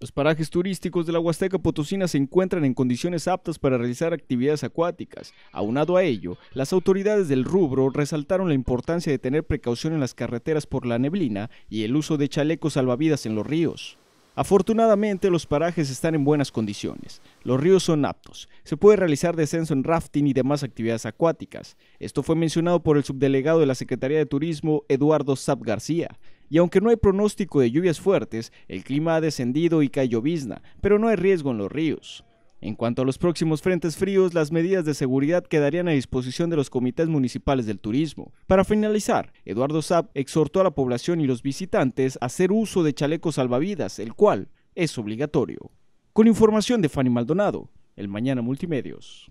Los parajes turísticos de la Huasteca Potosina se encuentran en condiciones aptas para realizar actividades acuáticas. Aunado a ello, las autoridades del rubro resaltaron la importancia de tener precaución en las carreteras por la neblina y el uso de chalecos salvavidas en los ríos. Afortunadamente los parajes están en buenas condiciones, los ríos son aptos, se puede realizar descenso en rafting y demás actividades acuáticas. Esto fue mencionado por el subdelegado de la Secretaría de Turismo, Eduardo Zap García, y aunque no hay pronóstico de lluvias fuertes, el clima ha descendido y cae llovizna, pero no hay riesgo en los ríos. En cuanto a los próximos frentes fríos, las medidas de seguridad quedarían a disposición de los comités municipales del turismo. Para finalizar, Eduardo Saab exhortó a la población y los visitantes a hacer uso de chalecos salvavidas, el cual es obligatorio. Con información de Fanny Maldonado, el Mañana Multimedios.